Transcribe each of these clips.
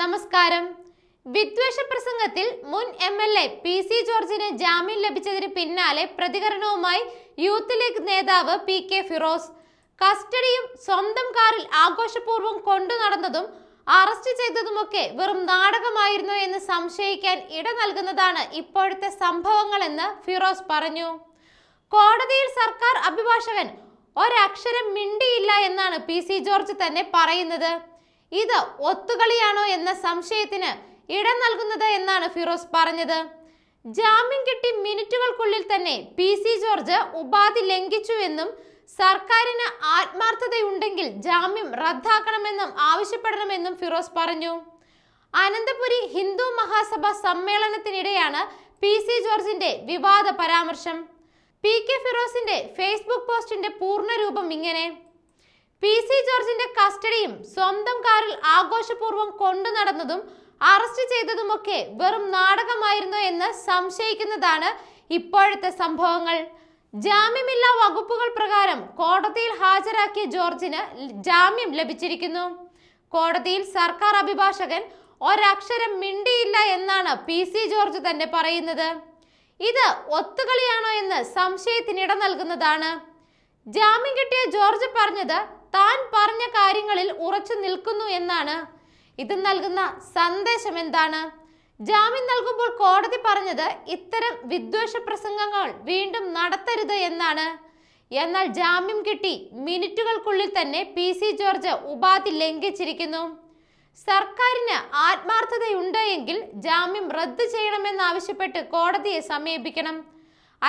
നമസ്കാരം വിദ്വേഷ പ്രസംഗത്തിൽ മുൻ M L A P C ജോർജിന് ജാമ്യം ലഭിച്ചതിന് പിന്നാലെ പ്രതികരണവുമായി യൂത്ത് ലീഗ് നേതാവ് പി കെ ഫിറോസ് കസ്റ്റഡിയും സ്വന്തം കാറിൽ ആഘോഷപൂർവ്വം കൊണ്ടു നടന്നതും അറസ്റ്റ് ചെയ്തതുമൊക്കെ വെറും നാടകമായിരുന്നു എന്ന് സംശയിക്കാൻ ഇട നൽകുന്നതാണ് ഇപ്പോഴത്തെ സംഭവങ്ങളെന്ന് ഫിറോസ് പറഞ്ഞു കോടതിയിൽ സർക്കാർ അഭിഭാഷകൻ ഒരക്ഷരം മിണ്ടിയില്ല എന്നാണ് പി സി ജോർജ് തന്നെ പറയുന്നത് ഇത് ഒത്തുകളിയാണോ എന്ന സംശയത്തിന് ഇടം നൽകുന്നത് എന്നാണ് ഫിറോസ് പറഞ്ഞത് ജാമ്യം കിട്ടി മിനിറ്റുകൾക്കുള്ളിൽ തന്നെ പി സി ജോർജ് ഉപാധി ലംഘിച്ചുവെന്നും സർക്കാരിന് ആത്മാർത്ഥതയുണ്ടെങ്കിൽ ജാമ്യം റദ്ദാക്കണമെന്നും ആവശ്യപ്പെടണമെന്നും ഫിറോസ് പറഞ്ഞു അനന്തപുരി ഹിന്ദു മഹാസഭ സമ്മേളനത്തിനിടെയാണ് പി സി ജോർജിന്റെ വിവാദ പരാമർശം പി കെ ഫിറോസിന്റെ ഫേസ്ബുക്ക് പോസ്റ്റിന്റെ പൂർണ്ണരൂപം ഇങ്ങനെ കസ്റ്റഡിയും സ്വന്തം കാറിൽ ആഘോഷപൂർവ്വം കൊണ്ടു നടന്നതും അറസ്റ്റ് ചെയ്തതുമൊക്കെ വെറും നാടകമായിരുന്നു എന്ന് സംശയിക്കുന്നതാണ് ഇപ്പോഴത്തെ സംഭവങ്ങൾ ജാമ്യമില്ലാ വകുപ്പുകൾ പ്രകാരം കോടതിയിൽ ഹാജരാക്കിയ ജോർജിന് ജാമ്യം ലഭിച്ചിരിക്കുന്നു കോടതിയിൽ സർക്കാർ അഭിഭാഷകൻ ഒരക്ഷരം മിണ്ടിയില്ല എന്നാണ് പി സി ജോർജ് തന്നെ പറയുന്നത് ഇത് ഒത്തുകളിയാണോ എന്ന് സംശയത്തിനിട നൽകുന്നതാണ് ജാമ്യം കിട്ടിയ ജോർജ് പറഞ്ഞത് താൻ പറഞ്ഞ കാര്യങ്ങളിൽ ഉറച്ചു നിൽക്കുന്നു എന്നാണ് ഇത് നൽകുന്ന സന്ദേശം എന്താണ് ജാമ്യം നൽകുമ്പോൾ കോടതി പറഞ്ഞത് ഇത്തരം വിദ്വേഷ പ്രസംഗങ്ങൾ വീണ്ടും നടത്തരുത് എന്നാണ് എന്നാൽ ജാമ്യം കിട്ടി മിനിറ്റുകൾക്കുള്ളിൽ തന്നെ പി സി ജോർജ് ഉപാധി ലംഘിച്ചിരിക്കുന്നു സർക്കാരിന് ആത്മാർത്ഥതയുണ്ട് എങ്കിൽ ജാമ്യം റദ്ദു ചെയ്യണമെന്നാവശ്യപ്പെട്ട് കോടതിയെ സമീപിക്കണം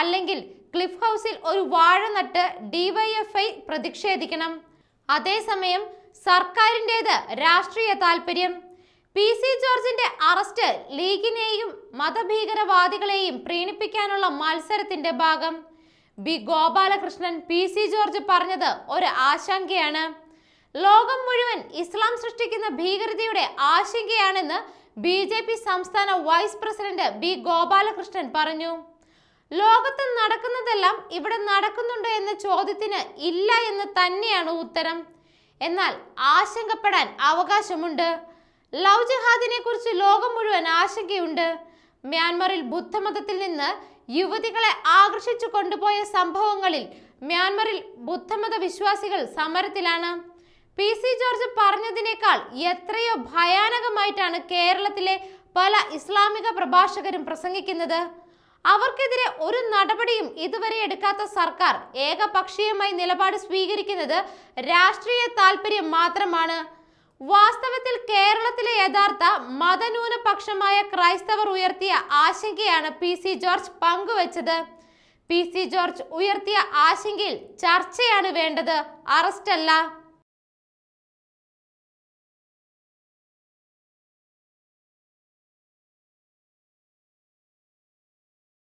അല്ലെങ്കിൽ ക്ലിഫ് ഹൗസിൽ ഒരു വാഴ നട്ട് ഡിവൈഎഫ്ഐ പ്രതിഷേധിക്കണം അതേസമയം സർക്കാരിൻ്റേത് രാഷ്ട്രീയ താൽപര്യം പി സി ജോർജിന്റെ അറസ്റ്റ് ലീഗിനെയും മതഭീകരവാദികളെയും പ്രീണിപ്പിക്കാനുള്ള മത്സരത്തിന്റെ ഭാഗം B Gopalakrishnan P C George പറഞ്ഞത് ഒരു ആശങ്കയാണ് ലോകം മുഴുവൻ ഇസ്ലാം സൃഷ്ടിക്കുന്ന ഭീകരതയുടെ ആശങ്കയാണെന്ന് ബി സംസ്ഥാന വൈസ് പ്രസിഡന്റ് ബി ഗോപാലകൃഷ്ണൻ പറഞ്ഞു ലോകത്ത് നടക്കുന്നതെല്ലാം ഇവിടെ നടക്കുന്നുണ്ടോ എന്ന ചോദ്യത്തിന് ഇല്ല എന്ന് തന്നെയാണ് ഉത്തരം എന്നാൽ ആശങ്കപ്പെടാൻ അവകാശമുണ്ട് ലവ് ജഹാദിനെ കുറിച്ച് ലോകം മുഴുവൻ ആശങ്കയുണ്ട് മ്യാൻമറിൽ ബുദ്ധമതത്തിൽ നിന്ന് യുവതികളെ ആകർഷിച്ചു കൊണ്ടുപോയ സംഭവങ്ങളിൽ മ്യാൻമറിൽ ബുദ്ധമത വിശ്വാസികൾ സമരത്തിലാണ് പി സി ജോർജ് പറഞ്ഞതിനേക്കാൾ എത്രയോ ഭയാനകമായിട്ടാണ് കേരളത്തിലെ പല ഇസ്ലാമിക പ്രഭാഷകരും പ്രസംഗിക്കുന്നത് അവർക്കെതിരെ ഒരു നടപടിയും ഇതുവരെ എടുക്കാത്ത സർക്കാർ ഏകപക്ഷീയമായി നിലപാട് സ്വീകരിക്കുന്നത് രാഷ്ട്രീയ താല്പര്യം മാത്രമാണ് വാസ്തവത്തിൽ കേരളത്തിലെ യഥാർത്ഥ മതന്യൂനപക്ഷമായ ക്രൈസ്തവർ ഉയർത്തിയ ആശങ്കയാണ് പി സി ജോർജ് പങ്കുവച്ചത് പി സി ജോർജ് ഉയർത്തിയ ആശങ്കയിൽ ചർച്ചയാണ് വേണ്ടത് അറസ്റ്റല്ല